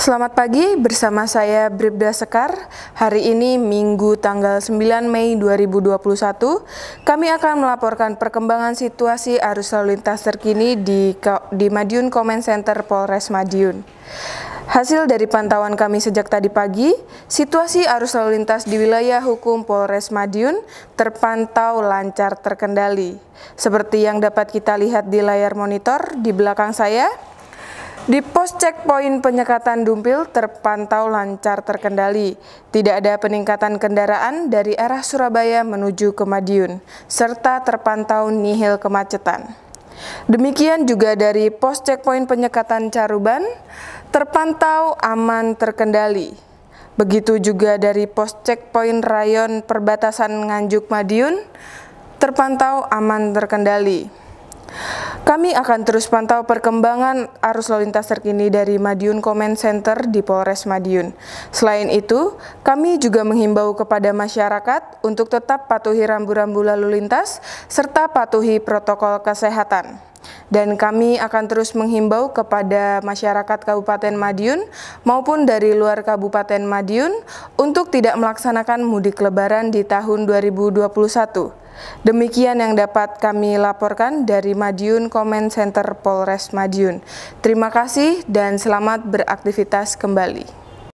Selamat pagi, bersama saya Bribda Sekar. Hari ini Minggu tanggal 9 Mei 2021, kami akan melaporkan perkembangan situasi arus lalu lintas terkini di, di Madiun Comment Center Polres Madiun. Hasil dari pantauan kami sejak tadi pagi, situasi arus lalu lintas di wilayah hukum Polres Madiun terpantau lancar terkendali. Seperti yang dapat kita lihat di layar monitor di belakang saya, di pos checkpoint penyekatan Dumpil terpantau lancar terkendali. Tidak ada peningkatan kendaraan dari arah Surabaya menuju ke Madiun, serta terpantau nihil kemacetan. Demikian juga dari pos checkpoint penyekatan Caruban, terpantau aman terkendali. Begitu juga dari pos checkpoint rayon perbatasan Nganjuk Madiun, terpantau aman terkendali. Kami akan terus pantau perkembangan arus lalu lintas terkini dari Madiun Comment Center di Polres Madiun. Selain itu, kami juga menghimbau kepada masyarakat untuk tetap patuhi rambu-rambu lalu lintas serta patuhi protokol kesehatan dan kami akan terus menghimbau kepada masyarakat Kabupaten Madiun maupun dari luar Kabupaten Madiun untuk tidak melaksanakan mudik lebaran di tahun 2021. Demikian yang dapat kami laporkan dari Madiun Comment Center Polres Madiun. Terima kasih dan selamat beraktivitas kembali.